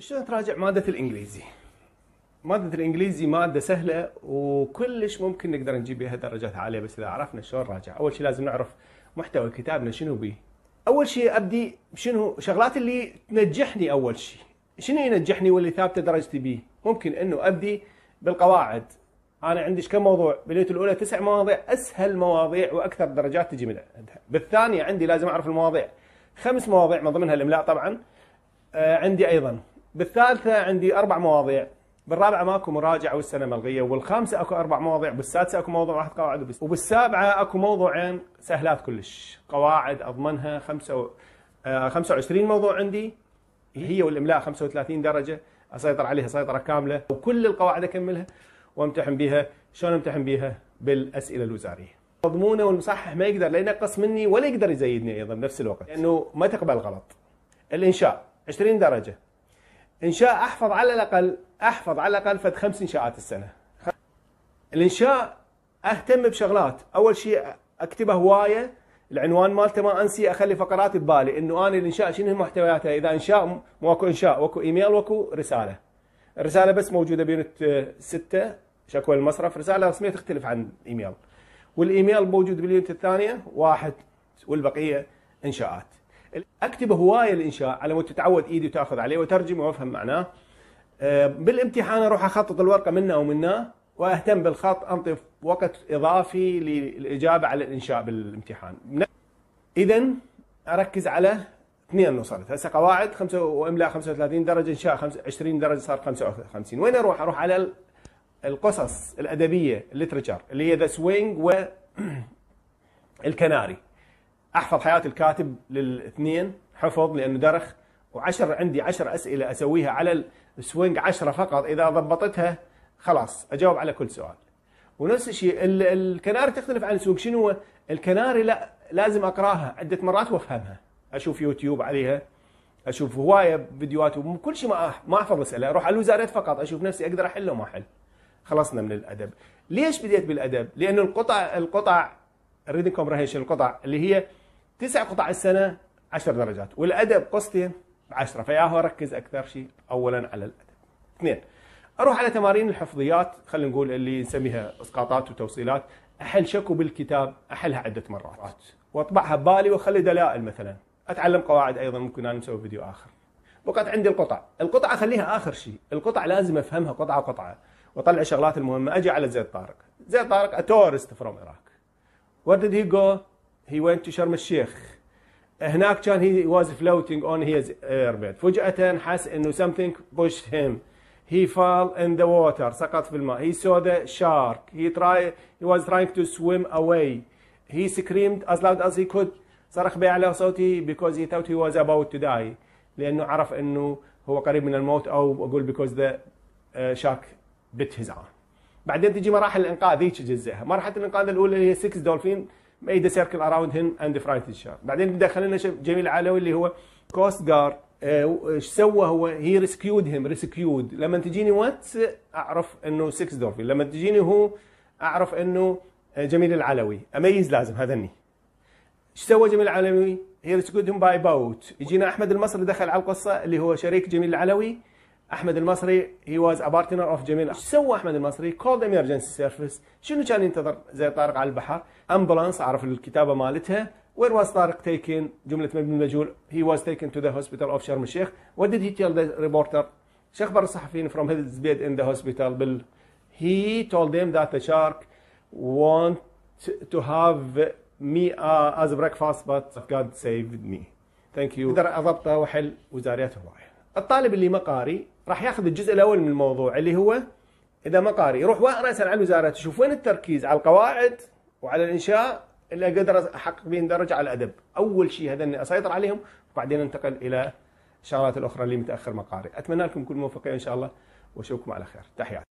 شلون تراجع مادة الإنجليزي؟ مادة الإنجليزي مادة سهلة وكلش ممكن نقدر نجيب بها درجات عالية بس إذا عرفنا شلون نراجع، أول شيء لازم نعرف محتوى كتابنا شنو بيه. أول شيء أبدي شنو شغلات اللي تنجحني أول شيء، شنو ينجحني واللي ثابتة درجتي بيه؟ ممكن إنه أبدي بالقواعد. أنا عندي كم موضوع؟ باليوت الأولى تسع مواضيع أسهل مواضيع وأكثر درجات تجي من عندها. بالثانية عندي لازم أعرف المواضيع. خمس مواضيع من ضمنها الإملاء طبعًا. آه، عندي أيضًا بالثالثة عندي أربع مواضيع بالرابعة ماكو مراجعة والسنة ملغية والخامسة اكو أربع مواضيع بالسادسة اكو موضوع واحد قواعد وبالسابعة اكو موضوعين سهلات كلش قواعد أضمنها خمسة و... آه 25 موضوع عندي هي والإملاء 35 درجة أسيطر عليها سيطرة كاملة وكل القواعد أكملها وامتحن بها، شلون امتحن بها؟ بالأسئلة الوزارية مضمونه والمصحح ما يقدر لا ينقص مني ولا يقدر يزيدني ايضا بنفس الوقت لانه ما تقبل غلط الانشاء 20 درجه انشاء احفظ على الاقل احفظ على الاقل فد خمس انشاءات السنه الانشاء اهتم بشغلات اول شيء اكتبه هوايه العنوان مالته ما انسي اخلي فقرات ببالي انه انا الانشاء شنو محتوياته اذا انشاء ماكو انشاء واكو ايميل واكو رساله الرساله بس موجوده بيونت آه، ستة شكوى المصرف رساله رسميه تختلف عن ايميل والايميل موجود باليونت الثانيه واحد والبقيه انشاءات اكتب هوايه الانشاء على مود تتعود ايدي وتاخذ عليه وترجمه وافهم معناه آه، بالامتحان اروح اخطط الورقه او منه واهتم بالخط انطي وقت اضافي للاجابه على الانشاء بالامتحان اذا اركز على اثنين وصلت هسه قواعد خمسة واملاء 35 درجه انشاء 20 درجه صار 55 وين اروح اروح على القصص الادبيه الليترشر اللي هي ذا سوينج والكناري احفظ حياه الكاتب للاثنين حفظ لانه درخ وعشر عندي عشر اسئله اسويها على السوينج عشرة فقط اذا ضبطتها خلاص اجاوب على كل سؤال ونفس الشيء الكناري تختلف عن السوق شنو الكناري لا لازم اقراها عده مرات وافهمها اشوف يوتيوب عليها اشوف هوايه فيديوهات وكل شيء ما ما احفظ اسئله اروح على الوزارات فقط اشوف نفسي اقدر احل وما احل خلصنا من الادب ليش بديت بالادب لانه القطع القطع الريدنج كومبريهنشن القطع اللي هي تسع قطع السنة 10 درجات والأدب قصتين 10 فيا هو ركز أكثر شيء أولا على الأدب اثنين أروح على تمارين الحفظيات خلينا نقول اللي نسميها إسقاطات وتوصيلات أحل شكو بالكتاب أحلها عدة مرات وأطبعها ببالي وأخلي دلائل مثلا أتعلم قواعد أيضا ممكن أنا نسوي فيديو آخر بقت عندي القطع القطعة أخليها آخر شيء القطع لازم أفهمها قطعة قطعة وأطلع الشغلات المهمة أجي على زيد طارق زيد طارق اتورست فروم اراك Iraq ديد هي جو he went to شرم الشيخ هناك كان he was floating on his airbed فجأة حس انه something pushed him he fell in the water سقط في الماء he saw the shark he try he was trying to swim away he screamed as loud as he could صرخ بأعلى صوته because he thought he was about to die لأنه عرف أنه هو قريب من الموت أو أقول because the shark bit his arm بعدين تجي مراحل الإنقاذ ذيك جزئها مرحلة الإنقاذ الأولى اللي هي 6 دولفين made a circle around him and fried his بعدين دخل لنا جميل علوي اللي هو كوست جارد آه، ايش سوى هو هي ريسكيود هيم ريسكيود لما تجيني وات اعرف انه سكس دورفي لما تجيني هو اعرف انه آه، جميل العلوي اميز لازم هذا اني ايش سوى جميل العلوي هي ريسكيود هيم باي باوت يجينا احمد المصري دخل على القصه اللي هو شريك جميل العلوي احمد المصري هي واز ا بارتنر اوف جميل ايش سوى احمد المصري كولد امرجنسي سيرفيس شنو كان ينتظر زي طارق على البحر امبولانس عرف الكتابه مالتها وير واز طارق تيكن جمله مبني المجهول هي واز تيكن تو ذا هوسبيتال اوف شرم الشيخ وات ديد هي تيل ذا ريبورتر شو اخبار الصحفيين فروم هيز بيد ان ذا هوسبيتال بال هي told ذيم ذات ذا شارك وونت تو هاف مي از بريكفاست بات جاد سيفد مي ثانك يو you اقدر اضبطه وحل وزاريات هوايه الطالب اللي مقاري راح ياخذ الجزء الاول من الموضوع اللي هو اذا مقاري يروح راسا على الوزاره يشوف وين التركيز على القواعد وعلى الانشاء اللي اقدر احقق بين درجه على الادب اول شيء هذا اني اسيطر عليهم وبعدين انتقل الى الشغلات الاخرى اللي متاخر مقاري اتمنى لكم كل موفقين ان شاء الله واشوفكم على خير تحياتي